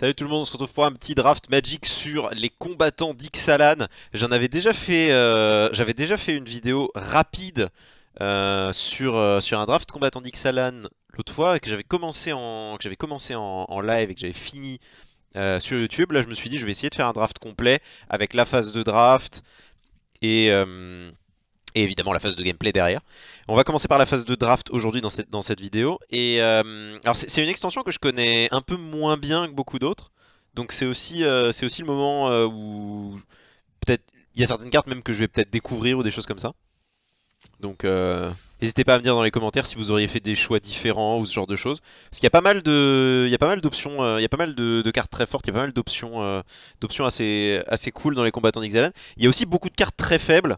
Salut tout le monde, on se retrouve pour un petit draft Magic sur les combattants d'Ixalan. J'en avais déjà fait, euh, j'avais déjà fait une vidéo rapide euh, sur, euh, sur un draft combattant d'Ixalan l'autre fois que j'avais commencé, en, que commencé en, en, live et que j'avais fini sur YouTube. Là je me suis dit je vais essayer de faire un draft complet avec la phase de draft et, et évidemment la phase de gameplay derrière. On va commencer par la phase de draft aujourd'hui dans cette, dans cette vidéo. Et euh, alors c'est une extension que je connais un peu moins bien que beaucoup d'autres. Donc c'est aussi, euh, c'est aussi le moment euh, où peut-être il y a certaines cartes même que je vais peut-être découvrir ou des choses comme ça. Donc n'hésitez pas à me dire dans les commentaires si vous auriez fait des choix différents ou ce genre de choses. Parce qu'il y a pas mal de, il y a pas mal d'options, il y a pas mal de, de, cartes très fortes, il y a pas mal d'options, d'options assez, assez cool dans les combattants d'Ixalan. Il y a aussi beaucoup de cartes très faibles.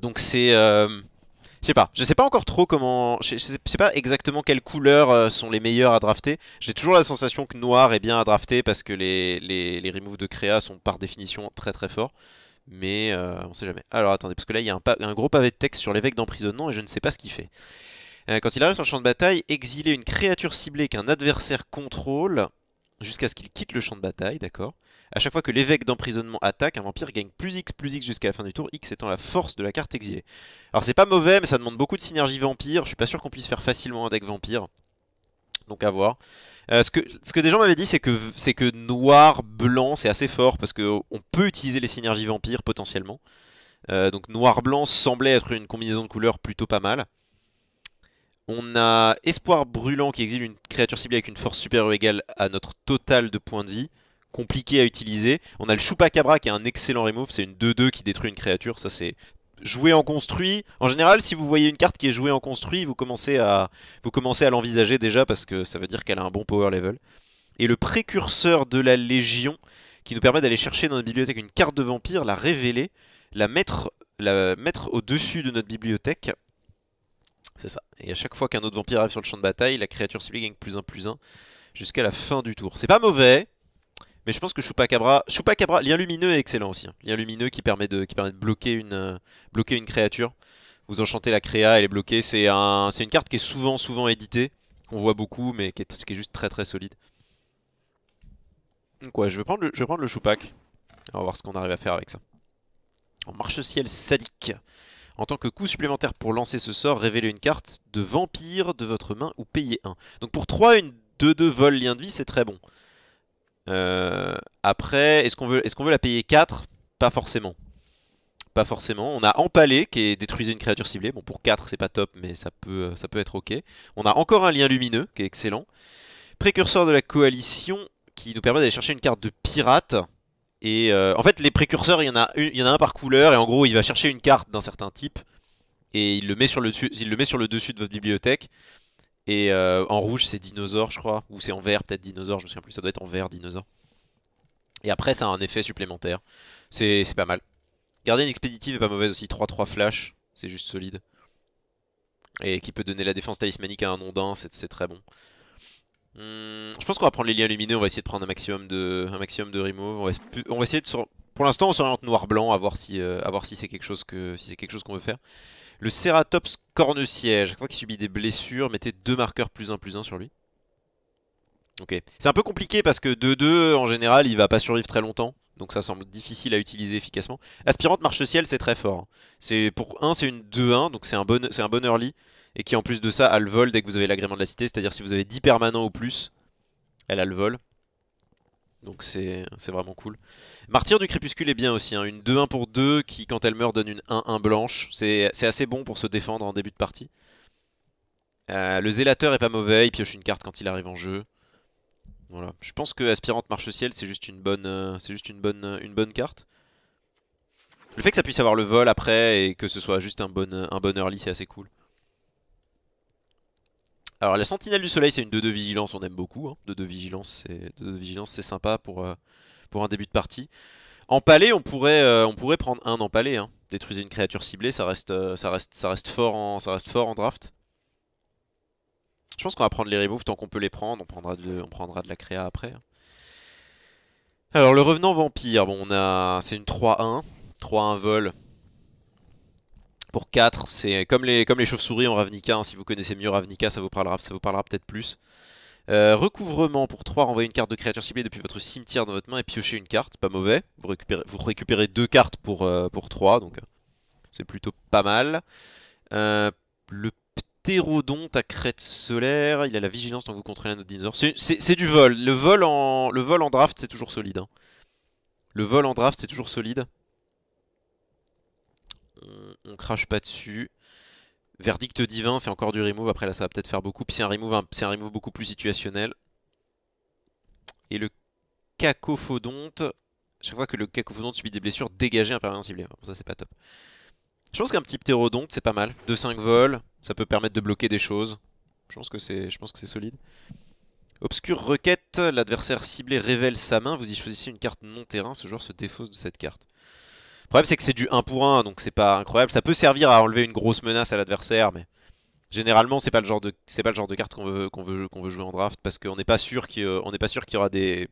Donc c'est... Euh, je sais pas, je sais pas encore trop comment... Je sais pas exactement quelles couleurs euh, sont les meilleures à drafter. J'ai toujours la sensation que noir est bien à drafter parce que les, les, removes de créa sont par définition très très forts. Mais euh, on sait jamais. Alors attendez, parce que là il y a un, un gros pavé de texte sur l'évêque d'emprisonnement et je ne sais pas ce qu'il fait. quand il arrive sur le champ de bataille, exiler une créature ciblée qu'un adversaire contrôle jusqu'à ce qu'il quitte le champ de bataille, d'accord a chaque fois que l'évêque d'emprisonnement attaque, un vampire gagne plus X plus X jusqu'à la fin du tour, X étant la force de la carte exilée. Alors c'est pas mauvais, mais ça demande beaucoup de synergies vampire, je suis pas sûr qu'on puisse faire facilement un deck vampire. Donc à voir. Euh, ce, que, ce, que, des gens m'avaient dit, c'est que, que noir, blanc, c'est assez fort, parce qu'on peut utiliser les synergies vampires potentiellement. Euh, donc noir-blanc semblait être une combinaison de couleurs plutôt pas mal. On a Espoir Brûlant qui exile une créature ciblée avec une force supérieure ou égale à notre total de points de vie compliqué à utiliser. On a le Chupacabra qui est un excellent remove, c'est une 2-2 qui détruit une créature, ça c'est joué en construit. En général, si vous voyez une carte qui est jouée en construit, vous commencez à, vous commencez à l'envisager déjà parce que ça veut dire qu'elle a un bon power level. Et le précurseur de la Légion, qui nous permet d'aller chercher dans notre bibliothèque une carte de vampire, la révéler, la mettre, la mettre au-dessus de notre bibliothèque. C'est ça. Et à chaque fois qu'un autre vampire arrive sur le champ de bataille, la créature ciblée gagne plus 1 plus 1 jusqu'à la fin du tour. C'est pas mauvais, mais je pense que Chupacabra, Chupacabra, lien lumineux est excellent aussi. Hein. Lien lumineux qui permet de, qui permet de bloquer, une, euh, bloquer une créature. Vous enchantez la créa, elle est bloquée. C'est un, une carte qui est souvent, souvent éditée. Qu'on voit beaucoup, mais qui est, qui est, juste très, très solide. Donc ouais, je vais prendre le, je vais prendre le Chupac. On va voir ce qu'on arrive à faire avec ça. marche-ciel sadique. En tant que coût supplémentaire pour lancer ce sort, révélez une carte de vampire de votre main ou payez 1. Donc pour 3, une 2-2 vol lien de vie, c'est très bon. Euh, après, est-ce qu'on veut, est qu'on veut la payer 4 Pas forcément. Pas forcément. On a Empalé qui est détruisé une créature ciblée. Bon, pour 4, c'est pas top, mais ça peut, euh, ça peut être ok. On a encore un lien lumineux qui est excellent. Précurseur de la coalition qui nous permet d'aller chercher une carte de pirate. Et euh, en fait, les précurseurs, il y, en a il y en a un par couleur. Et en gros, il va chercher une carte d'un certain type. Et il le, met sur le dessus, il le met sur le dessus de votre bibliothèque. Et euh, en rouge, c'est dinosaure, je crois. Ou c'est en vert, peut-être dinosaure, je me souviens plus. Ça doit être en vert, dinosaure. Et après, ça a un effet supplémentaire. C'est pas mal. Gardienne expéditive est pas mauvaise aussi. 3-3 flash, c'est juste solide. Et qui peut donner la défense talismanique à un ondin, c'est très bon. Hmm, je pense qu'on va prendre les liens lumineux, on va essayer de prendre un maximum de, un maximum de remove. On va, on va essayer de se pour l'instant, on s'oriente noir-blanc, à voir si, euh, si c'est quelque chose si qu'on veut faire. Le Ceratops corne-siège, chaque fois qu'il subit des blessures, mettez deux marqueurs plus 1 plus 1 sur lui. Ok. C'est un peu compliqué parce que 2-2, en général, il va pas survivre très longtemps. Donc ça semble difficile à utiliser efficacement. Aspirante marche-ciel, c'est très fort. Pour 1, c'est une 2-1, donc c'est un, bon, un bon early. Et qui en plus de ça a le vol dès que vous avez l'agrément de la cité, c'est-à-dire si vous avez 10 permanents ou plus, elle a le vol. Donc c'est vraiment cool. Martyr du Crépuscule est bien aussi, hein. une 2-1 pour 2 qui quand elle meurt donne une 1-1 blanche. C'est assez bon pour se défendre en début de partie. Euh, le Zélateur est pas mauvais, il pioche une carte quand il arrive en jeu. Voilà. Je pense que Aspirante Marche-Ciel c'est juste, une bonne, euh, c'est juste une, bonne, euh, une bonne carte. Le fait que ça puisse avoir le vol après et que ce soit juste un bon, un bon early c'est assez cool. Alors la sentinelle du soleil c'est une 2-2 vigilance, on aime beaucoup. 2-2 hein. vigilance c'est sympa pour, euh, pour un début de partie. palais on pourrait, euh, on pourrait prendre un en Hein. Détruisez une créature ciblée, ça reste, euh, ça reste, ça reste, fort, en, ça reste fort en draft. Je pense qu'on va prendre les removes tant qu'on peut les prendre, on prendra de, on prendra de la créa après. Hein. Alors le revenant vampire, bon on a c'est une 3-1, 3-1 vol, pour 4, c'est comme les, comme les chauves-souris en Ravnica. Hein. si vous connaissez mieux Ravnica, ça vous parlera, ça vous parlera peut-être plus. Euh, recouvrement pour 3, renvoyer une carte de créature ciblée depuis votre cimetière dans votre main et piocher une carte, pas mauvais. Vous récupérez, vous 2 cartes pour, euh, pour 3, donc euh, c'est plutôt pas mal. le ptérodonte à crête solaire, il a la vigilance quand vous contrôlez un autre dinosaure. C'est du vol. Le vol en, le vol en draft, c'est toujours solide. Hein. Le vol en draft, c'est toujours solide on crache pas dessus. Verdict divin, c'est encore du remove, après là ça va peut-être faire beaucoup. Puis c'est un, remove, beaucoup plus situationnel. Et le cacophodonte, chaque fois que le cacophodonte subit des blessures, dégagez un permanent ciblé. ça c'est pas top. Je pense qu'un petit Pterodonte c'est pas mal. 2-5 vols, ça peut permettre de bloquer des choses. Je pense que c'est solide. Obscure requête, l'adversaire ciblé révèle sa main, vous y choisissez une carte non terrain, ce joueur se défausse de cette carte problème c'est que c'est du 1 pour 1, donc c'est pas incroyable. Ça peut servir à enlever une grosse menace à l'adversaire, mais généralement c'est pas le genre de c'est pas le genre de carte qu'on veut qu'on veut qu'on veut jouer en draft parce qu'on n'est pas sûr qu'on euh, n'est pas sûr qu'il y aura des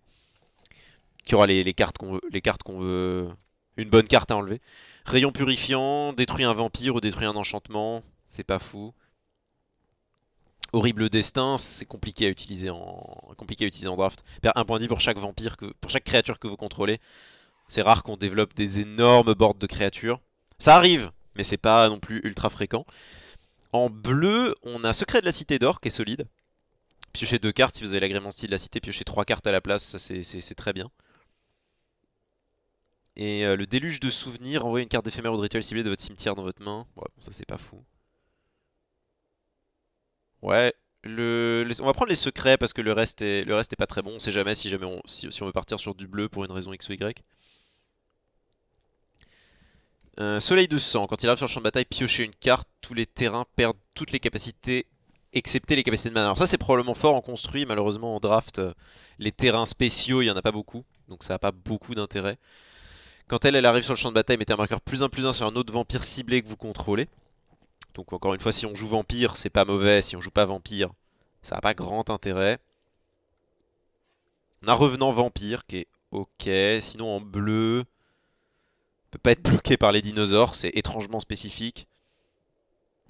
qu'il y aura les, cartes qu'on veut les cartes qu'on veut une bonne carte à enlever. Rayon purifiant, détruit un vampire ou détruit un enchantement, c'est pas fou. Horrible destin, c'est compliqué à utiliser en compliqué à utiliser en draft. Perd un point de pour chaque vampire que pour chaque créature que vous contrôlez. C'est rare qu'on développe des énormes boards de créatures. Ça arrive, mais c'est pas non plus ultra fréquent. En bleu, on a Secret de la Cité d'Or qui est solide. Piocher deux cartes si vous avez l'agrément style de la cité, piocher trois cartes à la place, ça c'est très bien. Et euh, le déluge de souvenirs, envoyez une carte d'éphémère au rituel ciblé de votre cimetière dans votre main. bon, ça c'est pas fou. Ouais, le, on va prendre les secrets parce que le reste est, le reste est pas très bon. On sait jamais si, jamais si on veut partir sur du bleu pour une raison x ou y. Euh, soleil de sang, quand il arrive sur le champ de bataille, piochez une carte, tous les terrains perdent toutes les capacités, excepté les capacités de mana. Alors ça c'est probablement fort en construit, malheureusement en draft, euh, les terrains spéciaux, il n'y en a pas beaucoup, donc ça n'a pas beaucoup d'intérêt. Quand elle, elle arrive sur le champ de bataille, mettez un marqueur plus 1 plus 1 sur un autre vampire ciblé que vous contrôlez. Donc encore une fois, si on joue vampire, c'est pas mauvais, si on joue pas vampire, ça n'a pas grand intérêt. On a revenant vampire qui est ok, sinon en bleu peut pas être bloqué par les dinosaures, c'est étrangement spécifique.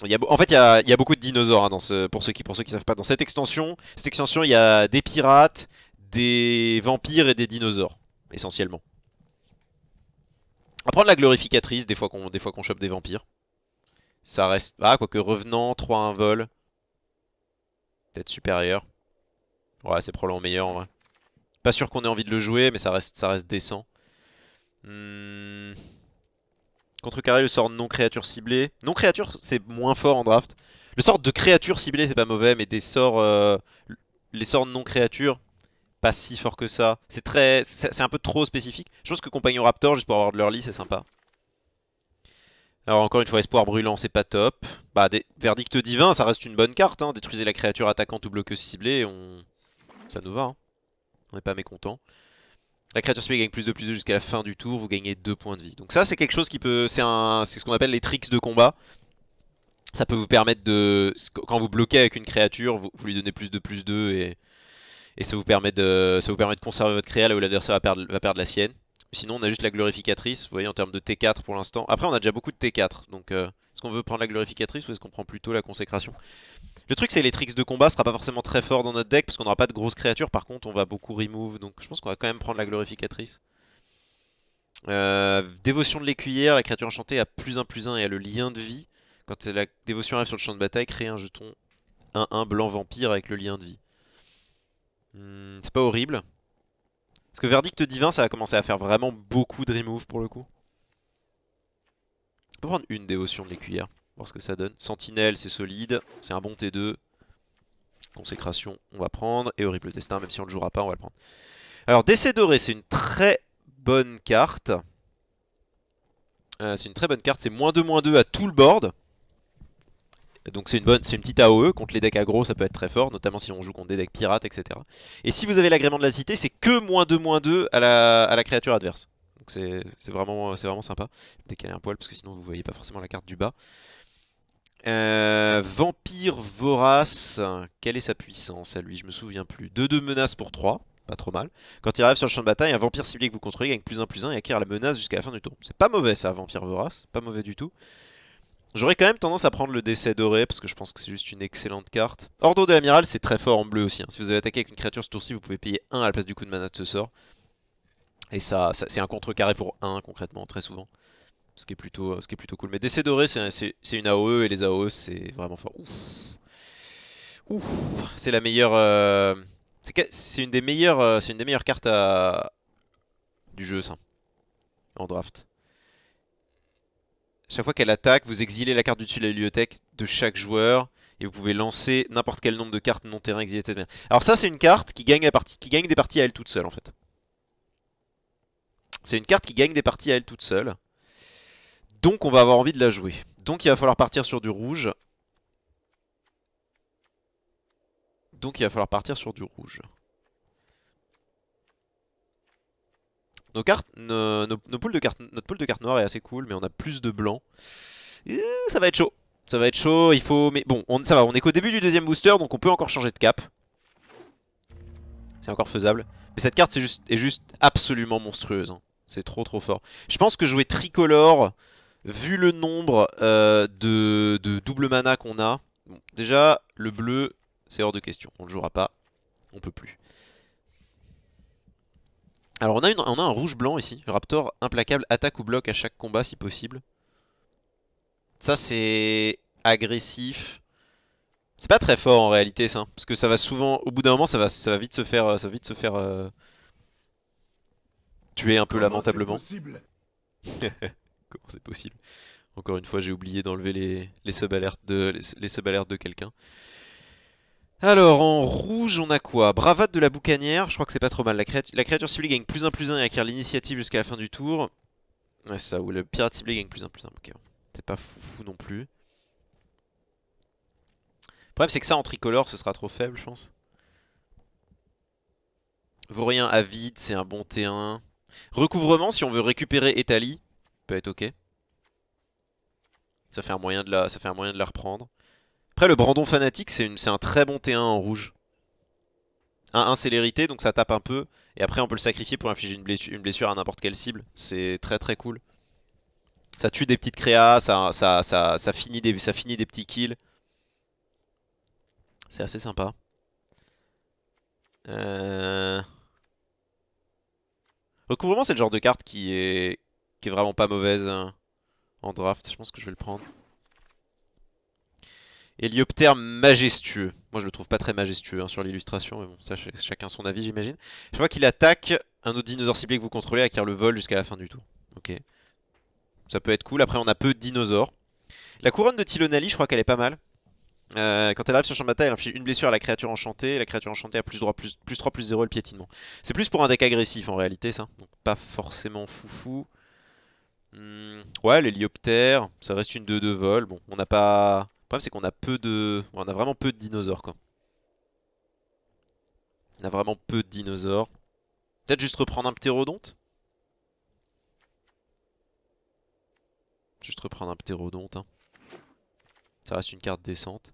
en fait, il y, a, beaucoup de dinosaures hein, dans pour, ceux qui, pour ceux qui savent pas. Dans cette extension, cette extension, il y a des pirates, des vampires et des dinosaures, essentiellement. On va prendre la glorificatrice des fois qu'on chope des vampires. Ça reste... Ah, quoique revenant, 3 1 vol. Peut-être supérieur. Ouais, c'est probablement meilleur en vrai. Pas sûr qu'on ait envie de le jouer, mais ça reste, ça reste décent. Contre hmm. Contrecarrer le sort non créature ciblée. Non créature, c'est moins fort en draft. Le sort de créature ciblée, c'est pas mauvais, mais des sorts. Euh, les sorts non créature pas si fort que ça. C'est très, c'est un peu trop spécifique. Je pense que Compagnon Raptor, juste pour avoir de l'early, c'est sympa. Alors encore une fois, Espoir Brûlant, c'est pas top. Bah, des... Verdict Divin, ça reste une bonne carte. Hein. Détruisez la créature attaquante ou bloqueuse ciblée, on... ça nous va. Hein. On n'est pas mécontent. La créature spéciale gagne plus de plus de jusqu'à la fin du tour, vous gagnez 2 points de vie. Donc ça c'est quelque chose qui peut... C'est ce qu'on appelle les tricks de combat. Ça peut vous permettre de... Quand vous bloquez avec une créature, vous, lui donnez plus de plus 2 et, et ça, vous permet de, ça vous permet de conserver votre créa là où l'adversaire va perdre, va perdre la sienne. Sinon on a juste la glorificatrice, vous voyez en termes de T4 pour l'instant. Après on a déjà beaucoup de T4, donc euh, est-ce qu'on veut prendre la glorificatrice ou est-ce qu'on prend plutôt la consécration le truc c'est les tricks de combat sera pas forcément très fort dans notre deck parce qu'on n'aura pas de grosses créatures. Par contre on va beaucoup remove donc je pense qu'on va quand même prendre la glorificatrice. Euh, dévotion de l'écuyère, la créature enchantée a plus 1 plus 1 et a le lien de vie. Quand la dévotion arrive sur le champ de bataille, crée un jeton 1-1 blanc vampire avec le lien de vie. Hmm, c'est pas horrible. Parce que verdict divin ça va commencer à faire vraiment beaucoup de remove pour le coup. On peut prendre une dévotion de l'écuyère voir ce que ça donne. Sentinelle, c'est solide, c'est un bon T2. Consécration, on va prendre. Et Horrible Destin, même si on ne le jouera pas, on va le prendre. Alors, Décès Doré, c'est une très bonne carte. Euh, c'est une très bonne carte, c'est moins 2, 2 à tout le board. Donc c'est une bonne, c'est une petite AOE, contre les decks aggro ça peut être très fort, notamment si on joue contre des decks pirates, etc. Et si vous avez l'agrément de la cité, c'est que moins 2, 2 à la, à la créature adverse. Donc c'est vraiment, vraiment sympa. Décaler un poil parce que sinon vous ne voyez pas forcément la carte du bas. Euh, vampire vorace, quelle est sa puissance à lui Je me souviens plus. 2-2 de menaces pour 3, pas trop mal. Quand il arrive sur le champ de bataille, un vampire ciblé que vous contrôlez gagne plus 1 plus 1 et acquiert la menace jusqu'à la fin du tour. C'est pas mauvais ça, vampire vorace, pas mauvais du tout. J'aurais quand même tendance à prendre le décès doré parce que je pense que c'est juste une excellente carte. Ordo de l'amiral, c'est très fort en bleu aussi. Hein. Si vous avez attaqué avec une créature ce tour-ci, vous pouvez payer 1 à la place du coup de mana de ce sort. Et ça, c'est un contre-carré pour 1 concrètement, très souvent ce qui est plutôt, cool. Mais DC doré, c'est une AOE et les AOE, c'est vraiment fort. Ouf, c'est la meilleure, euh, c'est une des meilleures, euh, une des meilleures cartes du jeu, ça, en draft. Chaque fois qu'elle attaque, vous exilez la carte du dessus de la bibliothèque de chaque joueur et vous pouvez lancer n'importe quel nombre de cartes non terrain exilées, etc. Alors ça, c'est une carte qui gagne la partie, qui gagne des parties à elle toute seule, en fait. C'est une carte qui gagne des parties à elle toute seule. Donc on va avoir envie de la jouer. Donc il va falloir partir sur du rouge. Donc il va falloir partir sur du rouge. Nos cartes, nos, poules de cartes, notre poule de cartes noire est assez cool, mais on a plus de blanc. ça va être chaud. Ça va être chaud, il faut... Mais bon, ça va, on est qu'au début du deuxième booster, donc on peut encore changer de cap. C'est encore faisable. Mais cette carte c'est juste, est juste absolument monstrueuse. Hein. C'est trop trop fort. Je pense que jouer tricolore vu le nombre euh, de, double mana qu'on a, déjà le bleu c'est hors de question, on le jouera pas, on peut plus. Alors on a, une, on a un rouge blanc ici, Raptor implacable attaque ou bloque à chaque combat si possible. Ça c'est agressif. C'est pas très fort en réalité ça, hein, parce que ça va souvent, au bout d'un moment ça va, vite se faire, ça va vite se faire euh, tuer un peu lamentablement. comment c'est possible Encore une fois, j'ai oublié d'enlever les, les sub-alertes de, les, de quelqu'un. Alors, en rouge, on a quoi Bravade de la boucanière, je crois que c'est pas trop mal. La, créature, la ciblée gagne plus 1 plus 1 et acquiert l'initiative jusqu'à la fin du tour. Ouais, ça, ou le pirate ciblé gagne plus 1 plus 1. Ok, c'est pas fou, non plus. Le problème, c'est que ça, en tricolore, ce sera trop faible, je pense. Vaurien avide, c'est un bon T1. Recouvrement, si on veut récupérer Etali être ok. Ça fait un moyen de la, ça fait un moyen de reprendre. Après le Brandon Fanatique c'est un très bon T1 en rouge. Un, 1 donc ça tape un peu et après on peut le sacrifier pour infliger une blessure, à n'importe quelle cible. C'est très très cool. Ça tue des petites créas, ça, ça, ça, ça finit, des, ça finit des petits kills. C'est assez sympa. Euh... Recouvrement c'est le genre de carte qui est qui est vraiment pas mauvaise hein, en draft. Je pense que je vais le prendre. Hélioptère majestueux. Moi je le trouve pas très majestueux hein, sur l'illustration, mais bon, ça chacun son avis j'imagine. Je vois qu'il attaque, un autre dinosaure ciblé que vous contrôlez acquiert le vol jusqu'à la fin du tour. Ok. Ça peut être cool, après on a peu de dinosaures. La couronne de Tilonali, je crois qu'elle est pas mal. Euh, quand elle arrive sur champ de bataille, elle inflige une blessure à la créature enchantée, la créature enchantée a plus, droit, plus, 3, plus 0 le piétinement. C'est plus pour un deck agressif en réalité ça, donc pas forcément foufou. Hmm, ouais, ouais, l'hélioptère, ça reste une 2 de vol. Bon, on n'a pas. Le problème, c'est qu'on a peu de. On a vraiment peu de dinosaures, quoi. On a vraiment peu de dinosaures. Peut-être juste reprendre un ptérodonte Juste reprendre un ptérodonte. Hein. Ça reste une carte décente.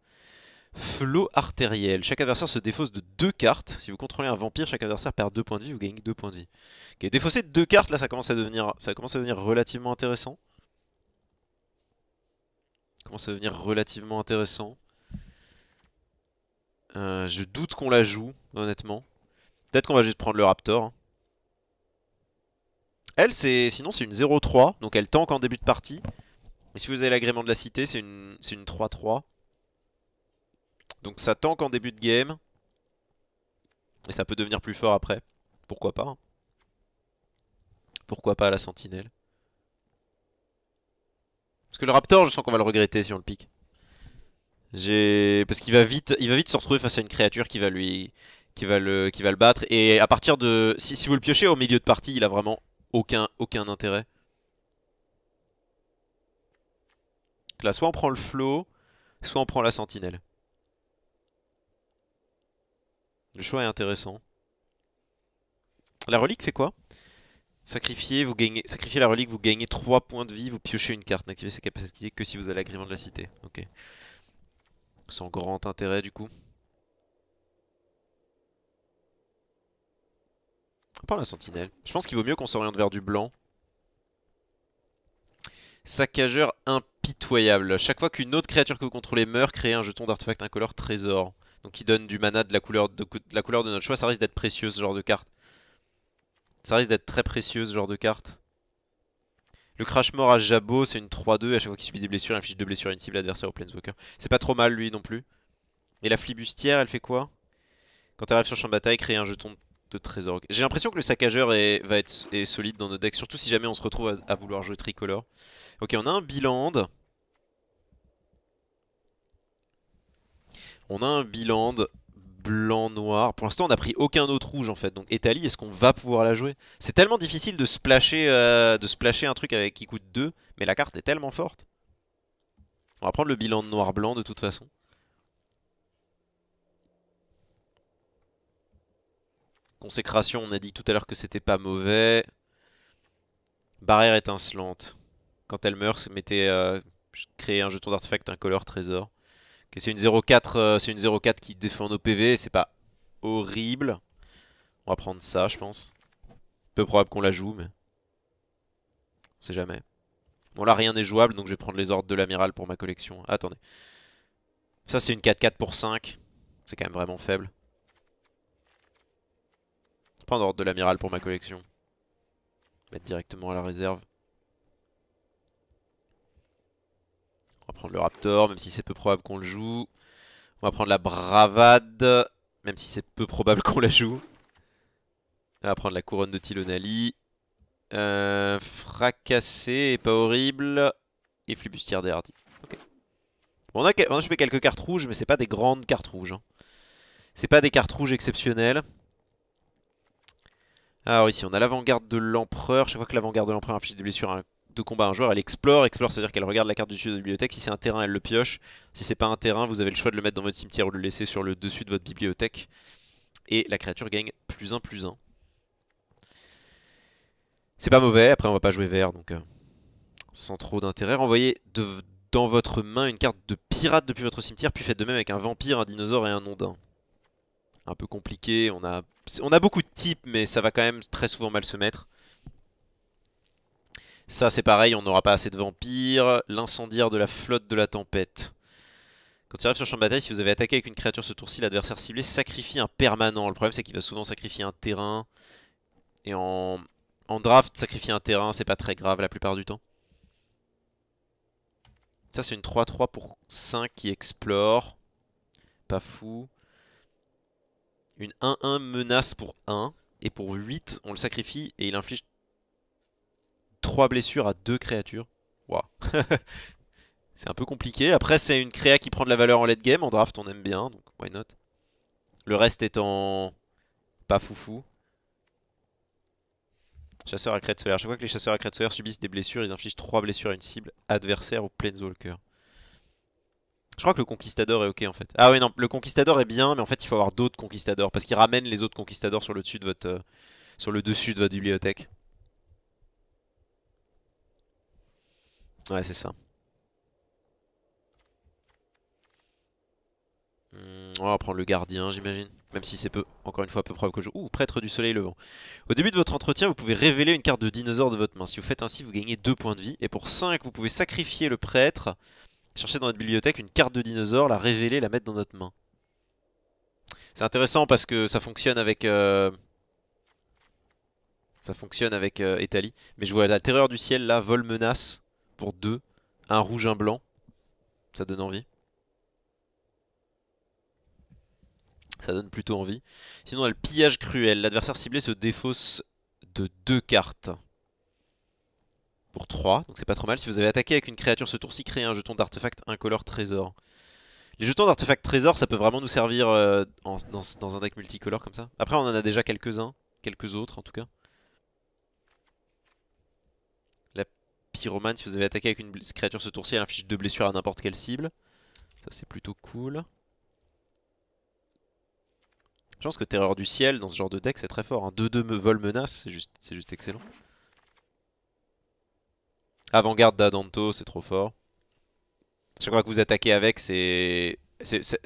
Flot artériel. Chaque adversaire se défausse de deux cartes. Si vous contrôlez un vampire, chaque adversaire perd deux points de vie, vous gagnez deux points de vie. Ok, défausser de deux cartes, là ça commence à devenir, ça commence à devenir relativement intéressant. Ça commence à devenir relativement intéressant. Euh, je doute qu'on la joue, honnêtement. Peut-être qu'on va juste prendre le Raptor. Hein. Elle, c'est sinon c'est une 0-3, donc elle tank en début de partie. Et si vous avez l'agrément de la cité, c'est une 3-3. Donc ça tank en début de game. Et ça peut devenir plus fort après. Pourquoi pas hein. Pourquoi pas la sentinelle Parce que le Raptor, je sens qu'on va le regretter si on le pique. Parce qu'il va vite, il va vite se retrouver face à une créature qui va lui, qui va le, qui va le battre. Et à partir de, si, vous le piochez au milieu de partie, il a vraiment aucun, aucun intérêt. Donc là, soit on prend le flow, soit on prend la sentinelle. Le choix est intéressant. La relique fait quoi Sacrifier, vous gagnez... la relique, vous gagnez 3 points de vie, vous piochez une carte. N'activez ses capacités que si vous avez l'agrément de la cité. Ok. Sans grand intérêt du coup. On parle la sentinelle. Je pense qu'il vaut mieux qu'on s'oriente vers du blanc. Saccageur impitoyable. Chaque fois qu'une autre créature que vous contrôlez meurt, créez un jeton d'artefact incolore trésor qui donne du mana de la couleur de, la couleur de notre choix. Ça risque d'être précieux ce genre de carte. Ça risque d'être très précieux ce genre de carte. Le crash mort à Jabot, c'est une 3-2. À chaque fois qu'il subit des blessures, il inflige deux blessures à une cible adversaire au Planeswalker. C'est pas trop mal lui non plus. Et la flibustière, elle fait quoi Quand elle arrive sur champ de bataille, crée un jeton de trésor. J'ai l'impression que le saccageur est, va être solide dans nos decks, surtout si jamais on se retrouve à, à vouloir jouer tricolore. Ok, on a un biland. On a un bilan blanc-noir. Pour l'instant, on n'a pris aucun autre rouge en fait. Donc, Etali, est-ce qu'on va pouvoir la jouer C'est tellement difficile de splasher, euh, de splasher un truc avec qui coûte 2, mais la carte est tellement forte. On va prendre le bilan de noir-blanc de toute façon. Consécration, on a dit tout à l'heure que c'était pas mauvais. Barrière étincelante. Quand elle meurt, mettez, euh, créer un jeton d'artefact, un color, trésor. Et c'est une 0-4 euh, c'est une qui défend nos PV, c'est pas horrible. On va prendre ça, je pense. Peu probable qu'on la joue, mais... On sait jamais. Bon là, rien n'est jouable, donc je vais prendre les ordres de l'amiral pour ma collection. Ah, attendez. Ça, c'est une 4-4 pour 5. C'est quand même vraiment faible. Prendre ordre de l'amiral pour ma collection. Mettre directement à la réserve. On va prendre le Raptor, même si c'est peu probable qu'on le joue. On va prendre la Bravade, même si c'est peu probable qu'on la joue. On va prendre la couronne de Tilonali. Euh, fracassé, pas horrible. Et flibustière des Hardy. on a, on a quelques cartes rouges, mais c'est pas des grandes cartes rouges. Hein. C'est pas des cartes rouges exceptionnelles. Alors ici, on a l'avant-garde de l'empereur. Chaque fois que l'avant-garde de l'empereur inflige des blessures un de combat. Un joueur, elle explore. Explore, c'est-à-dire qu'elle regarde la carte du dessus de la bibliothèque. Si c'est un terrain, elle le pioche. Si c'est pas un terrain, vous avez le choix de le mettre dans votre cimetière ou le laisser sur le dessus de votre bibliothèque. Et la créature gagne plus 1 plus 1. C'est pas mauvais, après on va pas jouer vert donc euh, sans trop d'intérêt. Renvoyez dans votre main une carte de pirate depuis votre cimetière, puis faites de même avec un vampire, un dinosaure et un ondin. Un peu compliqué, on a, on a beaucoup de types mais ça va quand même très souvent mal se mettre. Ça c'est pareil, on n'aura pas assez de vampires. L'incendiaire de la flotte de la tempête. Quand il arrive sur champ de bataille, si vous avez attaqué avec une créature ce tour-ci, l'adversaire ciblé sacrifie un permanent. Le problème c'est qu'il va souvent sacrifier un terrain. Et en, draft, sacrifier un terrain, c'est pas très grave la plupart du temps. Ça c'est une 3-3 pour 5 qui explore. Pas fou. Une 1-1 menace pour 1. Et pour 8, on le sacrifie et il inflige 3 blessures à 2 créatures. C'est un peu compliqué. Après, c'est une créa qui prend de la valeur en late game. En draft, on aime bien, donc why not Le reste étant pas foufou. Chasseur à crête solaire. Chaque fois que les chasseurs à crête solaire subissent des blessures, ils infligent 3 blessures à une cible adversaire ou coeur Je crois que le conquistador est ok en fait. Ah oui, non, le conquistador est bien, mais en fait, il faut avoir d'autres conquistadors parce qu'il ramène les autres conquistadors sur le dessus de votre. Euh, sur le dessus de votre bibliothèque. Ouais, c'est ça. Hmm, on va prendre le gardien, j'imagine. Même si c'est peu, encore une fois, peu probable que je... Ouh, prêtre du soleil levant. Au début de votre entretien, vous pouvez révéler une carte de dinosaure de votre main. Si vous faites ainsi, vous gagnez 2 points de vie. Et pour 5, vous pouvez sacrifier le prêtre, chercher dans notre bibliothèque une carte de dinosaure, la révéler, la mettre dans notre main. C'est intéressant parce que ça fonctionne avec... Euh, ça fonctionne avec Etali. Euh, Mais je vois la terreur du ciel là, vol menace pour 2, un rouge, un blanc. Ça donne envie. Ça donne plutôt envie. Sinon, le pillage cruel. L'adversaire ciblé se défausse de deux cartes. Pour 3, donc c'est pas trop mal. Si vous avez attaqué avec une créature ce tour-ci, crée un jeton d'artefact incolore trésor. Les jetons d'artefact trésor, ça peut vraiment nous servir euh, dans un deck multicolore comme ça. Après, on en a déjà quelques-uns, quelques autres en tout cas. Pyromane, si vous avez attaqué avec une créature ce tour-ci, elle inflige deux blessures à n'importe quelle cible. Ça c'est plutôt cool. Je pense que Terreur du Ciel dans ce genre de deck c'est très fort. Un hein. 2-2 me vol menace, c'est juste, juste excellent. Avant-garde d'Adanto, c'est trop fort. Chaque fois que vous attaquez avec, c'est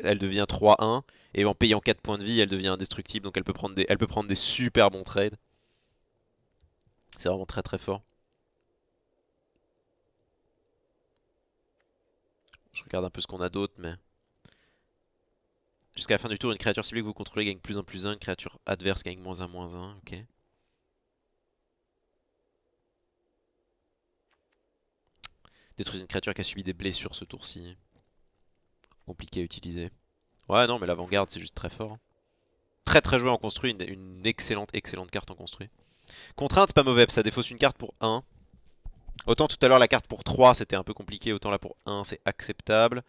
elle devient 3-1 et en payant 4 points de vie, elle devient indestructible donc elle peut prendre des, elle peut prendre des super bons trades. C'est vraiment très très fort. Je regarde un peu ce qu'on a d'autre, mais... Jusqu'à la fin du tour, une créature ciblée que vous contrôlez gagne plus 1 plus 1, une créature adverse gagne moins 1 moins 1, ok. Détruisez une créature qui a subi des blessures ce tour-ci. Compliqué à utiliser. Ouais, non, mais l'avant-garde, c'est juste très fort. Très très joué en construit, une, excellente, excellente carte en construit. Contrainte, pas mauvais, ça défausse une carte pour 1. Autant tout à l'heure la carte pour 3 c'était un peu compliqué, autant là pour 1 c'est acceptable.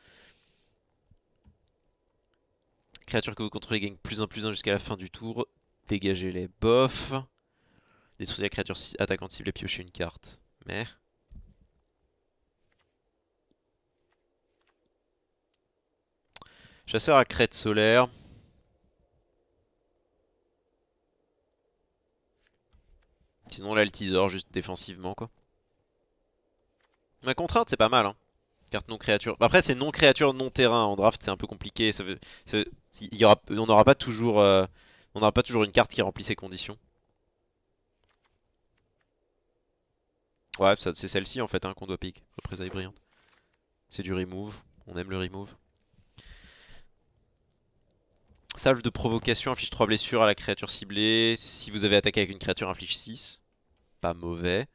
Créature que vous contrôlez gagne plus 1 plus 1 jusqu'à la fin du tour. Dégagez les bofs. Détruisez la créature attaquante cible et piochez une carte. Merde. Chasseur à crête solaire. Sinon là le teaser juste défensivement quoi. Ma contrainte, c'est pas mal. Hein. Carte non-créature. Bah, après, c'est non-créature, non-terrain. En draft, c'est un peu compliqué. on n'aura pas, toujours, euh, on pas toujours une carte qui remplit ses conditions. Ouais, c'est celle-ci en fait hein, qu'on doit pick. Représailles brillante. C'est du remove. On aime le remove. Salve de provocation, inflige 3 blessures à la créature ciblée. Si vous avez attaqué avec une créature, inflige 6. Pas mauvais.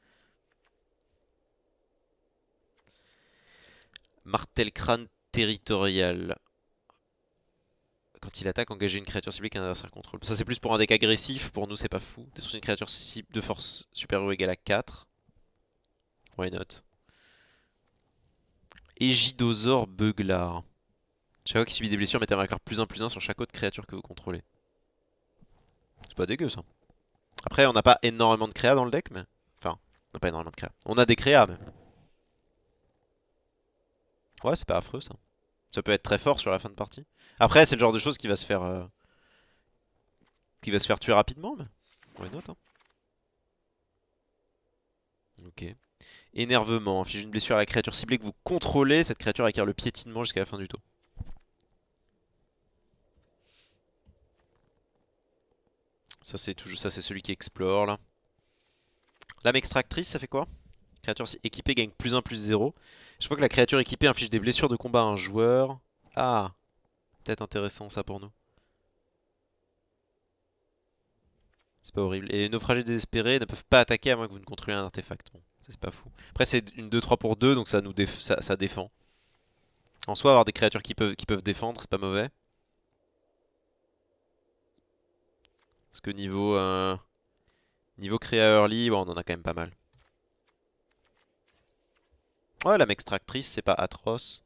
Martel crâne territorial. Quand il attaque, engagez une créature ciblée qu'un adversaire contrôle. Ça c'est plus pour un deck agressif, pour nous c'est pas fou. Détruire une créature de force supérieure ou égale à 4. Why not Egidosaur Beuglar. Chaque fois qu'il subit des blessures, mettez un marqueur plus 1 plus 1 sur chaque autre créature que vous contrôlez. C'est pas dégueu ça. Après, on n'a pas énormément de créa dans le deck, mais. Enfin, on n'a pas énormément de créa. On a des créas, mais. Ouais, c'est pas affreux ça. Ça peut être très fort sur la fin de partie. Après, c'est le genre de chose qui va se faire. Euh, qui va se faire tuer rapidement, mais. les note. Hein. Ok. Énervement. Inflige une blessure à la créature ciblée que vous contrôlez. Cette créature acquiert le piétinement jusqu'à la fin du tour. Ça c'est toujours ça c'est celui qui explore là. Lame extractrice, ça fait quoi Créature équipée gagne plus 1 plus 0. Je vois que la créature équipée inflige des blessures de combat à un joueur. Ah, peut-être intéressant ça pour nous. C'est pas horrible. Et les naufragés désespérés ne peuvent pas attaquer à moins que vous ne contrôliez un artefact. Bon, c'est pas fou. Après, c'est une 2-3 pour 2, donc ça, nous ça, défend. En soi, avoir des créatures qui peuvent, qui peuvent défendre, c'est pas mauvais. Parce que niveau, euh, niveau créa early, on en a quand même pas mal. Ouais, la m'extractrice, c'est pas atroce.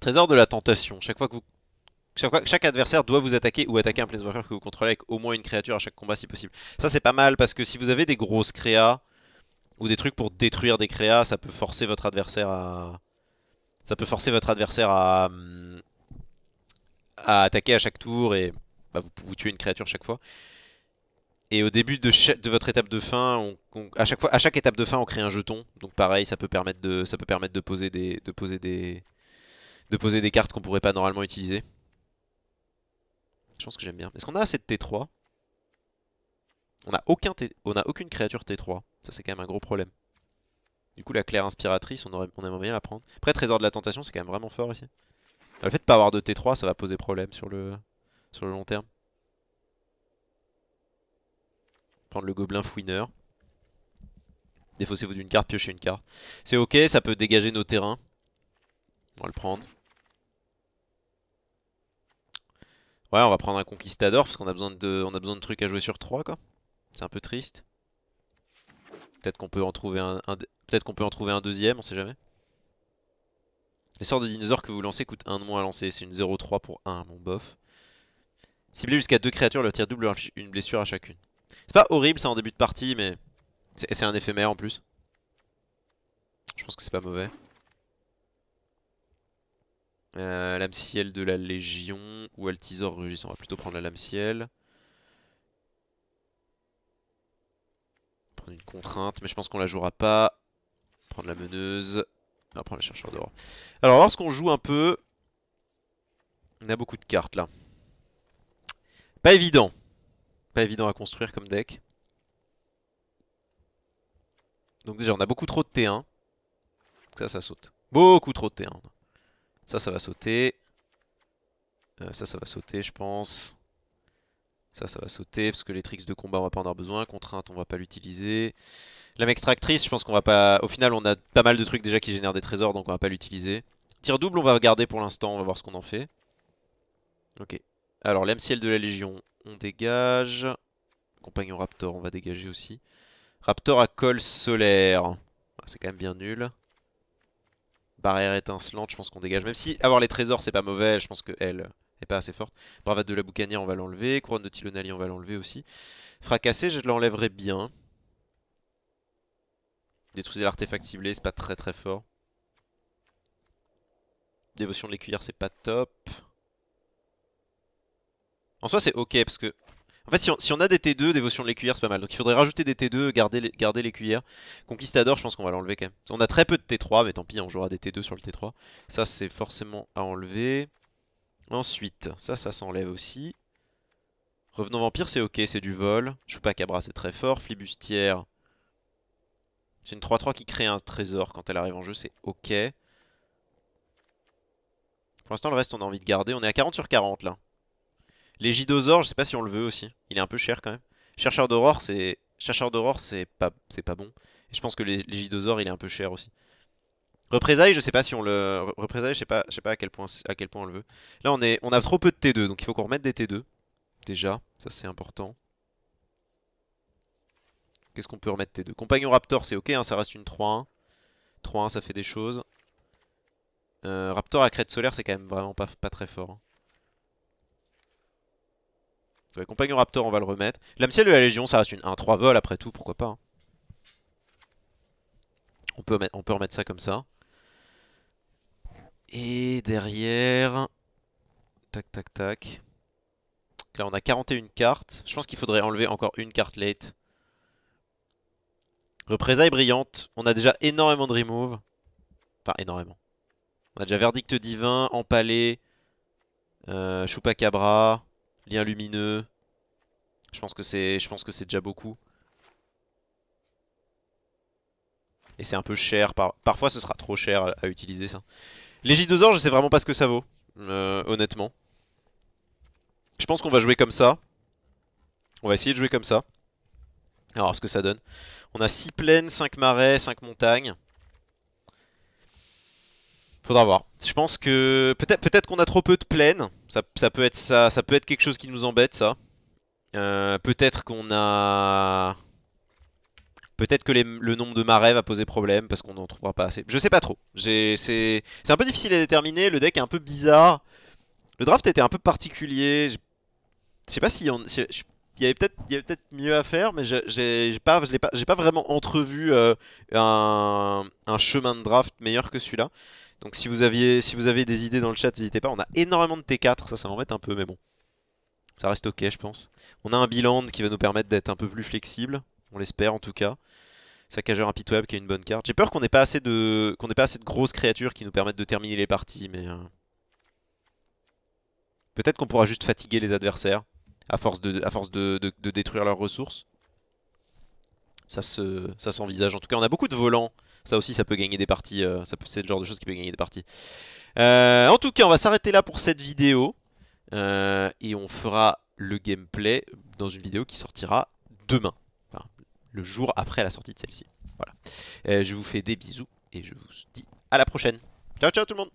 Trésor de la tentation. Chaque fois que vous... Chaque, adversaire doit vous attaquer ou attaquer un Planeswalker que vous contrôlez avec au moins une créature à chaque combat si possible. Ça c'est pas mal parce que si vous avez des grosses créas ou des trucs pour détruire des créas, ça peut forcer votre adversaire à... Ça peut forcer votre adversaire à... Hum, à attaquer à chaque tour et bah, vous, pouvez tuer une créature chaque fois. Et au début de, votre étape de fin, à, chaque étape de fin, on crée un jeton. Donc pareil, ça peut permettre de, poser des, de poser des, cartes qu'on pourrait pas normalement utiliser. Je pense que j'aime bien. Est-ce qu'on a assez de T3 On a aucun on aucune créature T3. Ça c'est quand même un gros problème. Du coup, la claire inspiratrice, on, aimerait bien la prendre. Après, trésor de la tentation, c'est quand même vraiment fort ici. le fait de pas avoir de T3, ça va poser problème sur le long terme. le gobelin fouineur. Défaussez-vous d'une carte, piochez une carte. C'est ok, ça peut dégager nos terrains. On va le prendre. Ouais, on va prendre un conquistador parce qu'on a besoin de on a besoin de trucs à jouer sur 3 quoi. C'est un peu triste. Peut-être qu'on peut en trouver un, peut-être qu'on peut en trouver un deuxième, on sait jamais. Les sorts de dinosaures que vous lancez coûtent 1 de moins à lancer, c'est une 0-3 pour 1, mon bof. Ciblez jusqu'à 2 créatures, leur tire double une blessure à chacune. C'est pas horrible ça en début de partie, mais c'est un éphémère en plus. Je pense que c'est pas mauvais. Euh, lame ciel de la Légion ou Altisor Rugis. On va plutôt prendre la lame ciel. Prendre une contrainte, mais je pense qu'on la jouera pas. Prendre la meneuse. On va prendre le chercheur d'or. Alors, lorsqu'on joue un peu, on a beaucoup de cartes là. Pas évident. Pas évident à construire comme deck. Donc déjà on a beaucoup trop de T1. Ça, ça saute. Beaucoup trop de T1. Ça, ça va sauter. Euh, ça, ça va sauter, je pense. Ça, ça va sauter, parce que les tricks de combat, on va pas en avoir besoin. Contrainte, on va pas l'utiliser. Lame extractrice, je pense qu'on va pas... Au final, on a pas mal de trucs déjà qui génèrent des trésors, donc on va pas l'utiliser. Tir double, on va regarder pour l'instant, on va voir ce qu'on en fait. Ok, alors, l'MCL de la Légion, on dégage. Compagnon Raptor, on va dégager aussi. Raptor à col solaire. Ah, c'est quand même bien nul. Barrière étincelante, je pense qu'on dégage. Même si avoir les trésors, c'est pas mauvais, je pense que elle est pas assez forte. Bravade de la Boucanière, on va l'enlever. Couronne de Tilonali, on va l'enlever aussi. Fracassé, je l'enlèverai bien. Détruisez l'artefact ciblé, c'est pas très très fort. Dévotion de l'écuyère, c'est pas top. En soi, c'est ok parce que. En fait, si on, a des T2, dévotion de l'écuyère, c'est pas mal. Donc il faudrait rajouter des T2, garder, les, garder Conquistador, je pense qu'on va l'enlever quand même. On a très peu de T3, mais tant pis, on jouera des T2 sur le T3. Ça, c'est forcément à enlever. Ensuite, ça, ça s'enlève aussi. Revenant Vampire, c'est ok, c'est du vol. Chupacabra, c'est très fort. Flibustière, c'est une 3-3 qui crée un trésor quand elle arrive en jeu, c'est ok. Pour l'instant, le reste, on a envie de garder. On est à 40 sur 40 là. Les Gidosaures, je sais pas si on le veut aussi. Il est un peu cher quand même. Chercheur d'aurore, c'est chercheur d'aurore, c'est pas c'est pas bon. Et je pense que les, les il est un peu cher aussi. Représailles, je sais pas si on le représailles, je sais pas, je sais pas à quel point à quel point on le veut. Là, on est on a trop peu de T2, donc il faut qu'on remette des T2 déjà, ça c'est important. Qu'est-ce qu'on peut remettre T2 Compagnon Raptor, c'est OK, hein, ça reste une 3-1. 3-1, ça fait des choses. Euh, Raptor à crête solaire, c'est quand même vraiment pas, pas très fort. Hein. Compagnon Raptor, on va le remettre. La ciel de la Légion, ça reste un 1-3 vol après tout, pourquoi pas. Hein. On, peut remettre, on peut ça comme ça. Et derrière... Tac, tac, tac. Là, on a 41 cartes. Je pense qu'il faudrait enlever encore une carte late. Représailles brillante. On a déjà énormément de remove. Enfin, énormément. On a déjà Verdict Divin, Empalé, euh, Chupacabra, Lien lumineux. Je pense que c'est je pense que c'est déjà beaucoup. Et c'est un peu cher. Parfois ce sera trop cher à, utiliser ça. Les j je sais vraiment pas ce que ça vaut. Euh, honnêtement. Je pense qu'on va jouer comme ça. On va essayer de jouer comme ça. Alors, ce que ça donne. On a 6 plaines, 5 marais, 5 montagnes. Faudra voir. Je pense que peut-être peut qu'on a trop peu de plaines. Ça, ça, peut être ça, ça peut être quelque chose qui nous embête ça. Euh, peut-être qu'on a peut-être que le nombre de marais va poser problème parce qu'on n'en trouvera pas assez. Je sais pas trop. C'est un peu difficile à déterminer. Le deck est un peu bizarre. Le draft était un peu particulier. Je, sais pas si il y avait peut-être peut mieux à faire, mais j'ai pas, pas, pas vraiment entrevu euh, un... un, chemin de draft meilleur que celui-là. Donc si vous, aviez, si vous avez des idées dans le chat, n'hésitez pas. On a énormément de T4, ça, ça m'embête un peu, mais bon. Ça reste ok, je pense. On a un bilan qui va nous permettre d'être un peu plus flexible. On l'espère, en tout cas. Saccageur impitoyable qui a une bonne carte. J'ai peur qu'on n'ait pas, assez de... qu'on pas assez de grosses créatures qui nous permettent de terminer les parties, mais... Euh, peut-être qu'on pourra juste fatiguer les adversaires à force de, à force de, de, détruire leurs ressources. Ça s'envisage. en tout cas, on a beaucoup de volants ça aussi, ça peut gagner des parties. Euh, c'est le genre de choses qui peut gagner des parties. Euh, en tout cas, on va s'arrêter là pour cette vidéo. Euh, et on fera le gameplay dans une vidéo qui sortira demain. Enfin, le jour après la sortie de celle-ci. Voilà. je vous fais des bisous et je vous dis à la prochaine. Ciao, ciao tout le monde